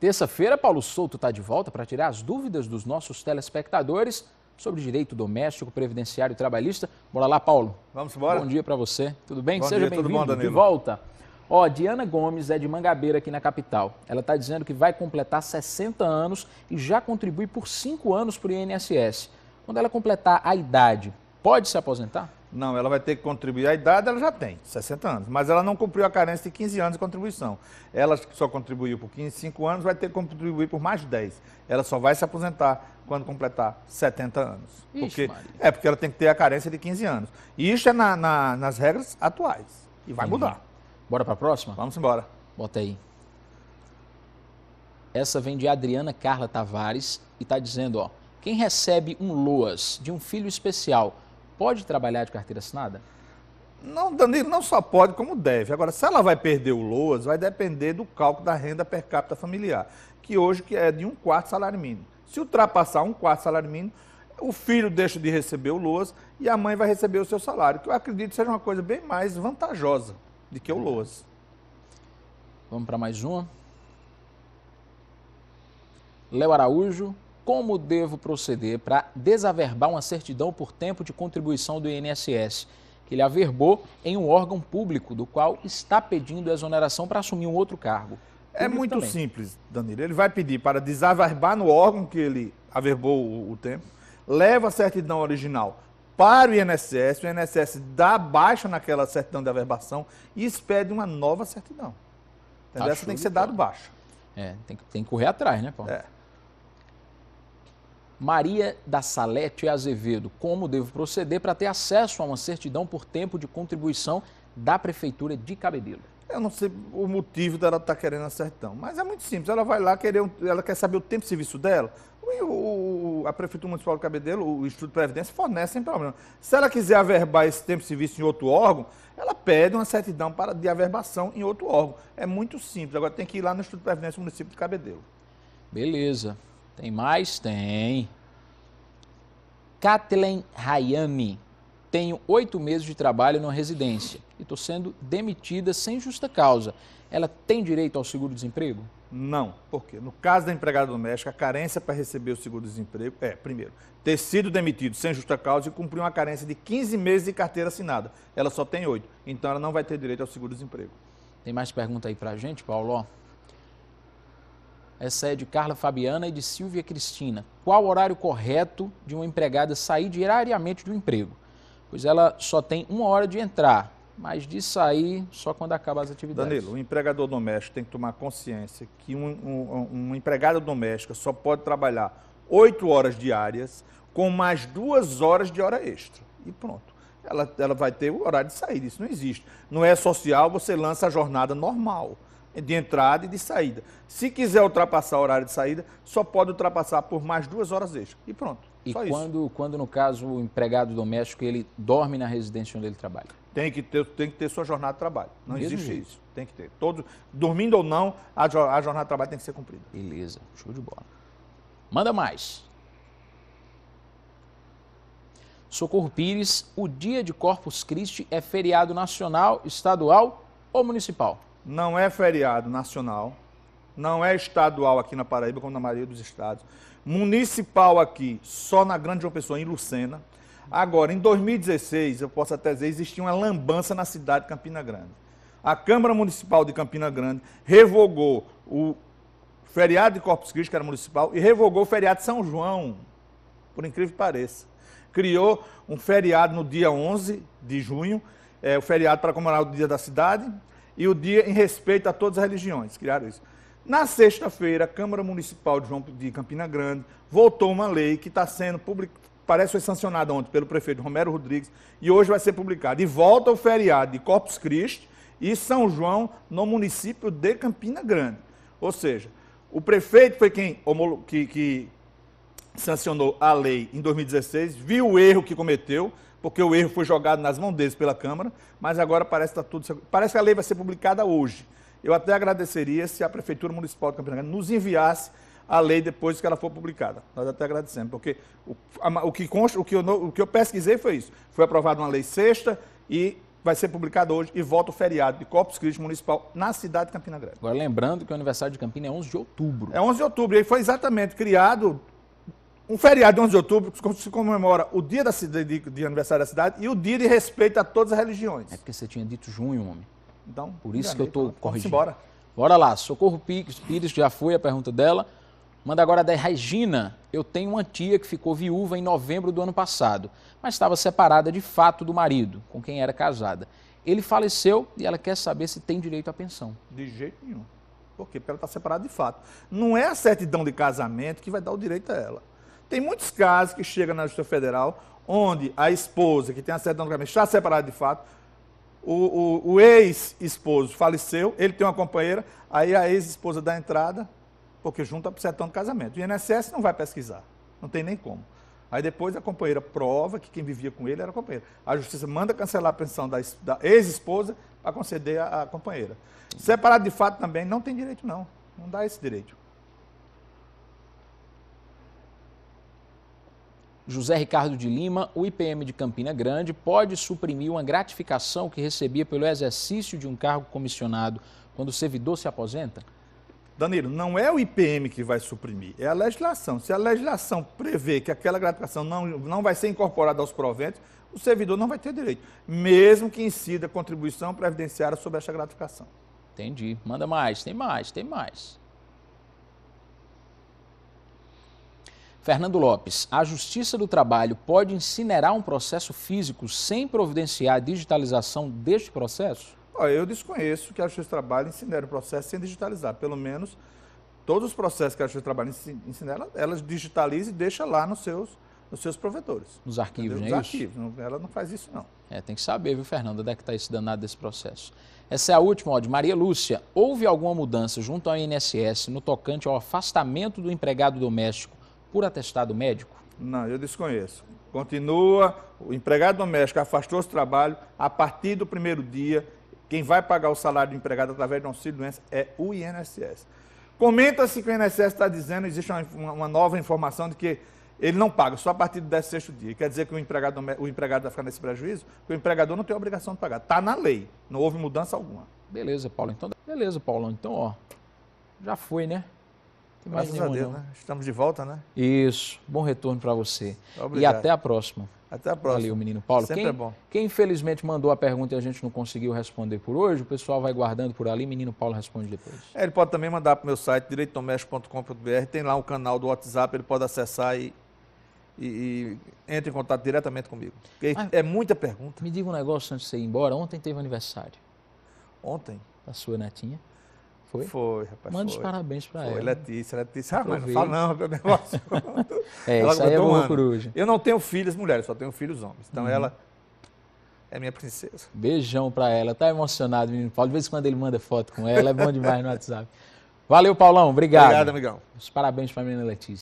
Terça-feira, Paulo Souto está de volta para tirar as dúvidas dos nossos telespectadores sobre direito doméstico, previdenciário e trabalhista. Bora lá, Paulo. Vamos embora. Bom dia para você. Tudo bem? Bom Seja bem-vindo de volta. Ó, Diana Gomes é de Mangabeira, aqui na capital. Ela está dizendo que vai completar 60 anos e já contribui por 5 anos para o INSS. Quando ela completar a idade pode se aposentar? Não, ela vai ter que contribuir. A idade ela já tem, 60 anos, mas ela não cumpriu a carência de 15 anos de contribuição. Ela só contribuiu por 15, 5 anos, vai ter que contribuir por mais 10. Ela só vai se aposentar quando completar 70 anos. Ixi, porque, é, porque ela tem que ter a carência de 15 anos. E isso é na, na, nas regras atuais. E vai uhum. mudar. Bora para a próxima? Vamos embora. Bota aí. Essa vem de Adriana Carla Tavares e está dizendo, ó, quem recebe um LOAS de um filho especial pode trabalhar de carteira assinada? Não, Danilo, não só pode, como deve. Agora, se ela vai perder o LOAS, vai depender do cálculo da renda per capita familiar, que hoje é de um quarto salário mínimo. Se ultrapassar um quarto salário mínimo, o filho deixa de receber o LOAS e a mãe vai receber o seu salário, que eu acredito seja uma coisa bem mais vantajosa do que o LOAS. Vamos para mais uma. Léo Araújo, como devo proceder para desaverbar uma certidão por tempo de contribuição do INSS, que ele averbou em um órgão público, do qual está pedindo exoneração para assumir um outro cargo? É muito também. simples, Danilo. Ele vai pedir para desaverbar no órgão que ele averbou o, o, tempo, leva a certidão original para o INSS, o INSS dá baixa naquela certidão de averbação e expede uma nova certidão. Essa tem que ser dado baixa. É, tem que, tem que correr atrás, né, Paulo? É. Maria da Salete Azevedo, como devo proceder para ter acesso a uma certidão por tempo de contribuição da Prefeitura de Cabedelo? Eu não sei o motivo dela estar tá querendo a certidão, mas é muito simples. Ela vai lá, querer ela quer saber o tempo de serviço dela. O, o, a Prefeitura Municipal de Cabedelo, o Instituto de Previdência, fornece sem problema. Se ela quiser averbar esse tempo de serviço em outro órgão, ela pede uma certidão para, de averbação em outro órgão. É muito simples. Agora tem que ir lá no Instituto de Previdência do município de Cabedelo. Beleza. Tem mais? Tem. Kathleen Hayami. Tenho oito meses de trabalho na residência e estou sendo demitida sem justa causa. Ela tem direito ao seguro-desemprego? Não. Por quê? No caso da empregada doméstica, a carência para receber o seguro-desemprego é, primeiro, ter sido demitido sem justa causa e cumprir uma carência de 15 meses de carteira assinada. Ela só tem oito. Então, ela não vai ter direito ao seguro-desemprego. Tem mais pergunta aí para a gente, Paulo? Essa é de Carla Fabiana e de Silvia Cristina. Qual o horário correto de uma empregada sair diariamente do emprego? Pois ela só tem uma hora de entrar, mas de sair só quando acaba as atividades. Danilo, o empregador doméstico tem que tomar consciência que um, um, uma empregada doméstica só pode trabalhar oito horas diárias com mais duas horas de hora extra. E pronto. Ela, ela vai ter o horário de sair, isso não existe. Não é social, você lança a jornada normal de entrada e de saída. Se quiser ultrapassar o horário de saída, só pode ultrapassar por mais duas horas extra. E pronto. E só quando, isso. quando, no caso, o empregado doméstico, ele dorme na residência onde ele trabalha? Tem que ter, tem que ter sua jornada de trabalho. Não Mesmo existe jeito. isso. Tem que ter. Todo, dormindo ou não, a, a jornada de trabalho tem que ser cumprida. Beleza, show de bola. Manda mais. Socorro Pires, o dia de Corpus Christi é feriado nacional, estadual ou municipal? não é feriado nacional, não é estadual aqui na Paraíba, como na maioria dos estados, municipal aqui, só na Grande João Pessoa, em Lucena. Agora, em 2016, eu posso até dizer, existia uma lambança na cidade de Campina Grande. A Câmara Municipal de Campina Grande revogou o feriado de Corpus Christi, que era municipal, e revogou o feriado de São João, por incrível que pareça. Criou um feriado no dia 11 de junho, é, o feriado para comemorar o dia da cidade, e o dia em respeito a todas as religiões. Criaram isso. Na sexta-feira, a Câmara Municipal de, João, de Campina Grande votou uma lei que está sendo publicada, parece foi sancionada ontem pelo prefeito Romero Rodrigues, e hoje vai ser publicada. E volta o feriado de Corpus Christi e São João no município de Campina Grande. Ou seja, o prefeito foi quem que, que sancionou a lei em 2016, viu o erro que cometeu, porque o erro foi jogado nas mãos deles pela Câmara, mas agora parece que está tudo. Parece que a lei vai ser publicada hoje. Eu até agradeceria se a Prefeitura Municipal de Campina Grande nos enviasse a lei depois que ela for publicada. Nós até agradecemos, porque o, a, o que consta, o que, eu, o que eu pesquisei foi isso. Foi aprovada uma lei sexta e vai ser publicada hoje e volta o feriado de Corpus Christi Municipal na cidade de Campina Grande. Agora, lembrando que o aniversário de Campina é 11 de outubro. É 11 de outubro, e foi exatamente criado um feriado de 11 de outubro que se comemora o dia da cidade, de aniversário da cidade e o dia de respeito a todas as religiões. É porque você tinha dito junho, homem. Então, por isso enganei, que eu estou então, corrigindo. Bora. Bora lá. Socorro Pires já foi a pergunta dela. Manda agora da Regina. Eu tenho uma tia que ficou viúva em novembro do ano passado, mas estava separada de fato do marido, com quem era casada. Ele faleceu e ela quer saber se tem direito à pensão. De jeito nenhum. Por quê? Porque ela está separada de fato. Não é a certidão de casamento que vai dar o direito a ela. Tem muitos casos que chegam na Justiça Federal onde a esposa, que tem a certidão do está separada de fato, o, o, o ex-esposo faleceu, ele tem uma companheira, aí a ex-esposa dá entrada, porque junta para o sertão do casamento. O INSS não vai pesquisar, não tem nem como. Aí depois a companheira prova que quem vivia com ele era a companheira. A justiça manda cancelar a pensão da, da ex-esposa para conceder à companheira. Separado de fato também não tem direito, não. Não dá esse direito. José Ricardo de Lima, o IPM de Campina Grande pode suprimir uma gratificação que recebia pelo exercício de um cargo comissionado quando o servidor se aposenta? Danilo, não é o IPM que vai suprimir, é a legislação. Se a legislação prevê que aquela gratificação não, não vai ser incorporada aos proventos, o servidor não vai ter direito, mesmo que incida contribuição previdenciária sobre essa gratificação. Entendi. Manda mais, tem mais, tem mais. Fernando Lopes, a Justiça do Trabalho pode incinerar um processo físico sem providenciar a digitalização deste processo? Eu desconheço que a Justiça do Trabalho incinera o processo sem digitalizar. Pelo menos todos os processos que a Justiça do Trabalho incinera, ela digitaliza e deixa lá nos seus, nos seus provedores. Nos arquivos, né? Nos arquivos. ela não faz isso, não. É, tem que saber, viu, Fernando, onde é que está esse danado desse processo. Essa é a última, ó, de Maria Lúcia. Houve alguma mudança junto ao INSS no tocante ao afastamento do empregado doméstico por atestado médico? Não, eu desconheço. Continua, o empregado doméstico afastou o trabalho, a partir do primeiro dia, quem vai pagar o salário do empregado através de um auxílio doença é o INSS. Comenta-se que o INSS está dizendo, existe uma, uma, nova informação de que ele não paga só a partir do 16 dia. Quer dizer que o empregado, o empregado vai ficar nesse prejuízo? Porque o empregador não tem obrigação de pagar. Está na lei, não houve mudança alguma. Beleza, Paulo. Então, beleza, Paulo. Então, ó, já foi, né? Graças a Deus, né? Estamos de volta, né? Isso. Bom retorno para você. Obrigado. E até a próxima. Até a próxima. Valeu, menino Paulo. Sempre quem, é bom. Quem infelizmente mandou a pergunta e a gente não conseguiu responder por hoje, o pessoal vai guardando por ali. Menino Paulo responde depois. É, ele pode também mandar para o meu site, direitomestre.com.br. Tem lá um canal do WhatsApp, ele pode acessar e, e, e entra em contato diretamente comigo. Mas, ah. é muita pergunta. Me diga um negócio antes de você ir embora. Ontem teve aniversário. Ontem? Da sua netinha. Foi? Foi, rapaz. Manda os parabéns para ela. Foi, Letícia, Letícia. Ah, mas não fala não, meu negócio. é, ela isso aí é coruja. Eu não tenho filhos mulheres, só tenho filhos homens. Então uhum. ela é minha princesa. Beijão para ela. Tá emocionado, menino Paulo. De vez em quando ele manda foto com ela. É bom demais no WhatsApp. Valeu, Paulão. Obrigado. Obrigado, amigão. Os parabéns para a menina Letícia.